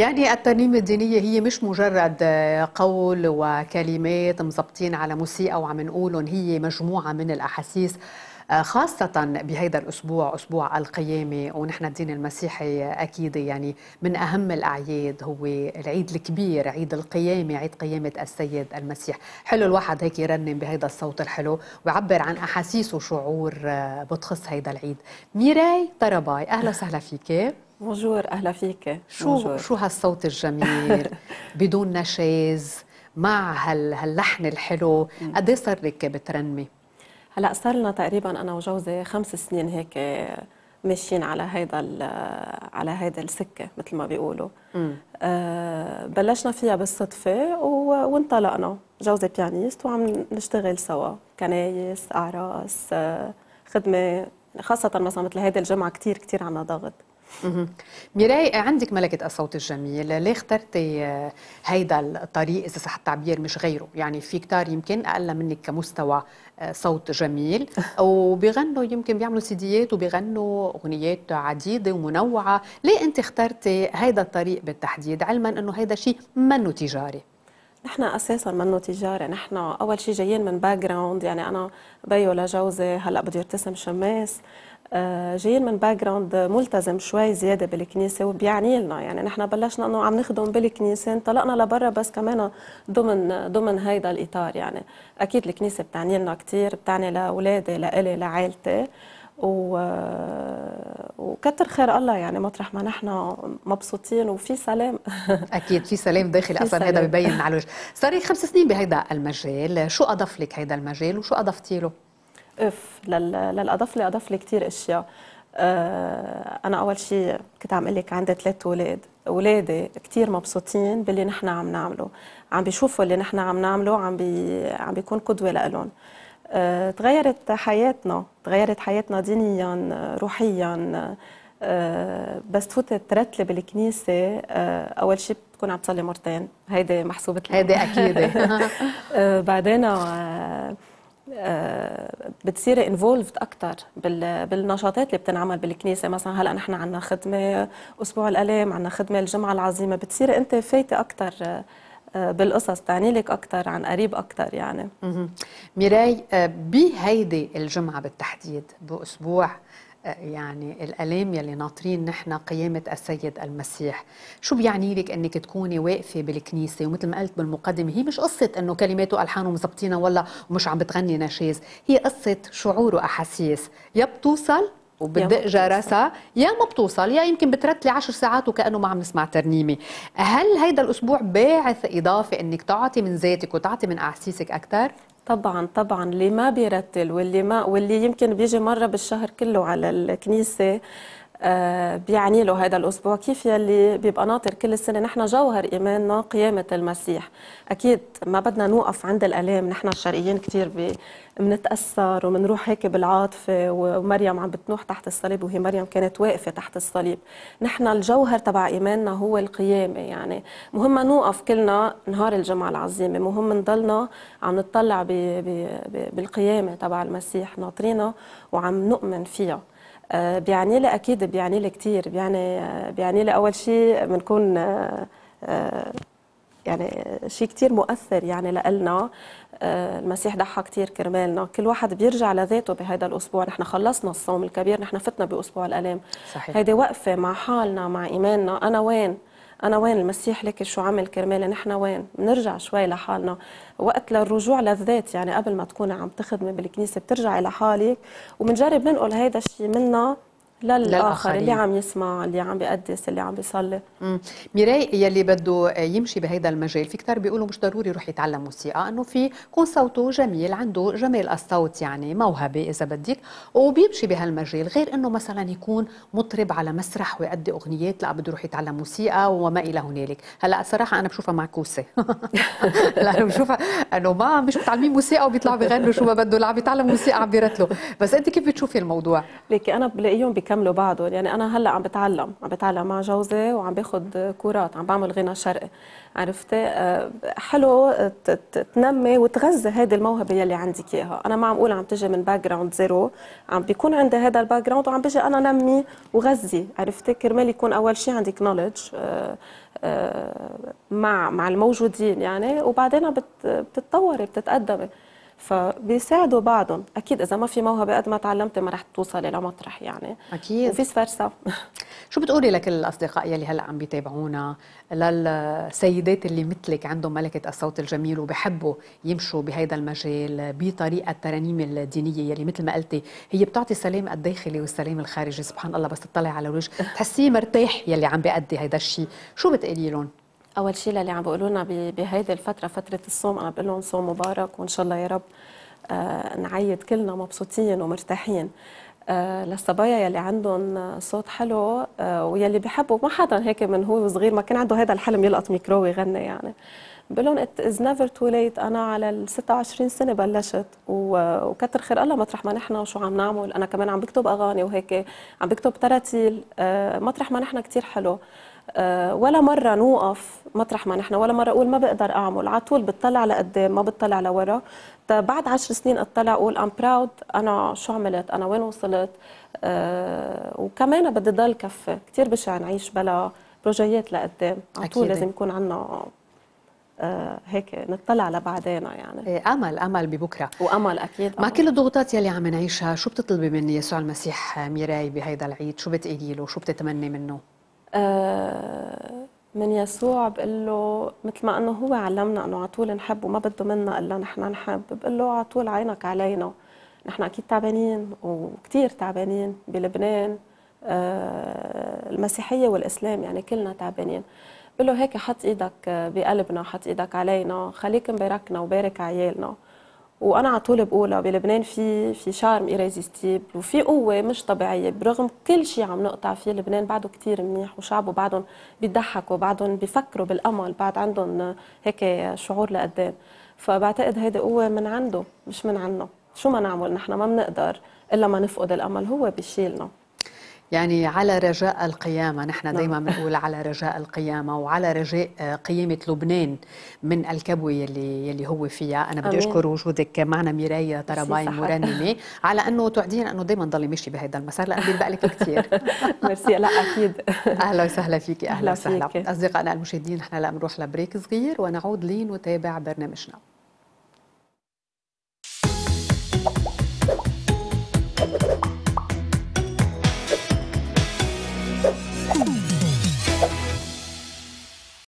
يعني الترنيمة الدينية هي مش مجرد قول وكلمات مزبطين على موسيقى وعم نقولهم هي مجموعة من الأحاسيس آه، خاصة بهذا الأسبوع أسبوع القيامة ونحن الدين المسيحي أكيد يعني من أهم الأعياد هو العيد الكبير عيد القيامة عيد قيامة السيد المسيح حلو الواحد هيك يرنم بهذا الصوت الحلو ويعبر عن أحاسيس وشعور آه، بتخص هذا العيد ميراي طرباي أهلا وسهلا فيك بونجور اهلا فيك شو بونجور. شو هالصوت الجميل بدون نشاز مع هال هاللحن الحلو قد ايه صار لك بترنمي؟ هلا صار لنا تقريبا انا وجوزي خمس سنين هيك ماشيين على هيدا على هيدا السكه مثل ما بيقولوا آه بلشنا فيها بالصدفه وانطلقنا جوزي بيانيست وعم نشتغل سوا كنايس اعراس آه خدمه خاصه مثلا مثل هيدي الجمعه كثير كثير عنا ضغط ميراي عندك ملكة الصوت الجميل ليه اخترتي آه، هيدا الطريق إذا صح التعبير مش غيره يعني في كتار يمكن أقل منك كمستوى آه، صوت جميل وبيغنوا يمكن بيعملوا سيديات وبيغنوا أغنيات عديدة ومنوعة ليه أنت اخترتي هيدا الطريق بالتحديد علما أنه هيدا شيء منه تجاري نحن اساسا منه تجاري نحن اول شيء جايين من باك جراوند يعني انا بيو لجوزي هلا بده يرتسم شماس آه، جايين من باك جراوند ملتزم شوي زياده بالكنيسه وبيعني لنا يعني نحن بلشنا انه عم نخدم بالكنيسه انطلقنا لبرا بس كمان ضمن ضمن هيدا الاطار يعني اكيد الكنيسه بتعني لنا كثير بتعني لاولادي لإلي لعائلتي و... آه، وكتر خير الله يعني مطرح ما نحن مبسوطين وفي سلام اكيد في سلام داخل اصلا هذا ببين على الوجه صار خمس سنين بهيدا المجال شو اضاف لك هيدا المجال وشو اضفتي له اف للاضاف لي اضاف لي كثير اشياء آه، انا اول شيء كنت عم اقول لك عندي ثلاث اولاد اولادي كثير مبسوطين باللي نحن عم نعمله عم بيشوفوا اللي نحن عم نعمله عم بي... عم بيكون قدوه لهم آه، تغيرت حياتنا تغيرت حياتنا دينيا روحيا آه، بس تفوت ترتلي بالكنيسه أول شيء بتكون عم تصلي مرتين هيدي محسوبة هيدي أكيد بعدين بتصيري انفولفد اكثر بالنشاطات اللي بتنعمل بالكنيسه مثلا هلا نحن عندنا خدمه اسبوع الالام عندنا خدمه الجمعه العظيمه بتصيري انت فايته اكثر آه، آه، بالقصص تعني لك اكثر عن قريب اكثر يعني ميراي آه، بهيدي الجمعه بالتحديد باسبوع يعني الالام يلي ناطرين نحن قيامه السيد المسيح شو بيعني لك انك تكوني واقفه بالكنيسه ومثل ما قلت بالمقدمه هي مش قصه انه كلمات والحان ومظبطينها ولا مش عم بتغني نشاز هي قصه شعور واحاسيس يا بتوصل وبتدق جرسها يا ما بتوصل يا يمكن بترتلي 10 ساعات وكانه ما عم نسمع ترنيمه هل هيدا الاسبوع باعث اضافي انك تعطي من ذاتك وتعطي من احاسيسك اكثر طبعا طبعا اللي ما بيرتل واللي ما واللي يمكن بيجي مره بالشهر كله على الكنيسه آه، بيعني له هذا الاسبوع كيف يلي بيبقى ناطر كل السنه نحن جوهر ايماننا قيامه المسيح اكيد ما بدنا نوقف عند الالام نحن الشرقيين كثير بنتاثر وبنروح هيك بالعاطفه ومريم عم بتنوح تحت الصليب وهي مريم كانت واقفه تحت الصليب نحن الجوهر تبع ايماننا هو القيامه يعني مهم نوقف كلنا نهار الجمعه العظيمه مهم نضلنا عم نتطلع بالقيامه تبع المسيح ناطرينها وعم نؤمن فيها آه، بيعني لي اكيد بيعني لي كثير بيعني آه، بيعني لي اول شيء بنكون آه، يعني شيء كثير مؤثر يعني لنا المسيح ضحى كثير كرمالنا كل واحد بيرجع لذاته بهذا الاسبوع نحن خلصنا الصوم الكبير نحن فتنا باسبوع الالام صحيح هيدي وقفه مع حالنا مع ايماننا انا وين انا وين المسيح لك شو عمل كرمالي نحن وين بنرجع شوي لحالنا وقت للرجوع للذات يعني قبل ما تكوني عم تخدمي بالكنيسه بترجعي لحالك وبنجرب ننقل هذا الشيء منا للاخر اللي عم يسمع اللي عم بيقدس اللي عم بيصلي ميراي يلي بده يمشي بهيدا المجال في كتار بيقولوا مش ضروري يروح يتعلم موسيقى انه في كون صوته جميل عنده جمال الصوت يعني موهبه اذا بدك وبيمشي بهالمجال غير انه مثلا يكون مطرب على مسرح ويؤدي اغنيات لا بده يروح يتعلم موسيقى وما الى هنالك هلا صراحه انا بشوفها معكوسه انا بشوفها انه ما مش متعلمين موسيقى وبيطلعوا بيغنوا شو ما بده لا عم يتعلم موسيقى عم بيرتلوا بس انت كيف بتشوفي الموضوع؟ ليكي انا بلاقيهم بك يكملوا بعضهم يعني انا هلا عم بتعلم عم بتعلم مع جوزي وعم باخذ كورات عم بعمل غنى شرقي عرفتي آه، حلو تنمي وتغذي هذه الموهبه يلي عندك اياها انا ما عم اقول عم تجي من باك جراوند زيرو عم بيكون عندي هذا الباك جراوند وعم بيجي انا نمي وغذي عرفتي كرمال يكون اول شيء عندك نولج آه، آه، مع مع الموجودين يعني وبعدين بتتطوري بتتقدمي فبيساعدوا بعضهم اكيد اذا ما في موهبه قد ما تعلمتي ما رح توصلي لمطرح يعني اكيد وفي فرصة شو بتقولي لكل الاصدقاء يلي هلا عم بيتابعونا للسيدات اللي مثلك عندهم ملكه الصوت الجميل وبحبوا يمشوا بهذا المجال بطريقه الترانيم الدينيه يلي مثل ما قلتي هي بتعطي السلام الداخلي والسلام الخارجي سبحان الله بس تطلعي على الوجه تحسيه مرتاح يلي عم بيأدي هذا الشيء شو بتقولي لهم اول شيء للي عم بيقولوا لنا بهيدي الفتره فتره الصوم انا بقول لهم صوم مبارك وان شاء الله يا رب آه، نعيد كلنا مبسوطين ومرتاحين آه، للصبايا يلي عندهم صوت حلو آه، ويلي بحبوا ما حدا هيك من هو صغير ما كان عنده هذا الحلم يلقط ميكرو ويغني يعني بقول لهم ات از نيفر تو ليت انا على ال 26 سنه بلشت وكتر خير الله مطرح ما نحن وشو عم نعمل انا كمان عم بكتب اغاني وهيك عم بكتب تراتيل مطرح ما نحن كثير حلو آه، ولا مرة نوقف مطرح ما نحن ولا مرة أقول ما بقدر أعمل على طول بتطلع لقدام إيه، ما بتطلع لورا بعد عشر سنين أطلع أقول أم براود أنا شو عملت أنا وين وصلت آه، وكمان بدي ضل كفة كثير بشع نعيش بلا بروجيات لقدام إيه. على طول لازم يكون عندنا آه، هيك نطلع لبعدين يعني إيه، امل امل ببكره وامل اكيد أمل. مع كل الضغوطات يلي عم نعيشها شو بتطلبي من يسوع المسيح ميراي بهيدا العيد شو بتقولي له شو بتتمني منه آه، من يسوع بقول له مثل ما انه هو علمنا انه على طول نحب وما بده منا الا نحن نحب بقول له على طول عينك علينا نحن اكيد تعبانين وكثير تعبانين بلبنان آه، المسيحيه والاسلام يعني كلنا تعبانين بقول له هيك حط ايدك بقلبنا حط ايدك علينا خليك مباركنا وبارك عيالنا وانا على طول بقولها بلبنان في في شارم ايريزيستيبل وفي قوه مش طبيعيه برغم كل شيء عم نقطع فيه لبنان بعده كثير منيح وشعبه بعدهم بيضحكوا بعدهم بيفكروا بالامل بعد عندهم هيك شعور لقدام فبعتقد هيدي قوه من عنده مش من عنا شو ما نعمل نحن ما بنقدر الا ما نفقد الامل هو بيشيلنا يعني على رجاء القيامة نحن نعم. دايما بنقول على رجاء القيامة وعلى رجاء قيامة لبنان من الكبوة يلي, يلي هو فيها أنا بدي أشكر وجودك معنا ميرايا طرباي مرنمة على أنه تعدين أنه دايما ضلي ماشي بهذا المسار لأنه بيلبق لك كثير ميرسي لا أكيد أهلا وسهلا فيكي أهلا وسهلا أصدقائنا المشاهدين نحن هلا بنروح لبريك صغير ونعود لين وتابع برنامجنا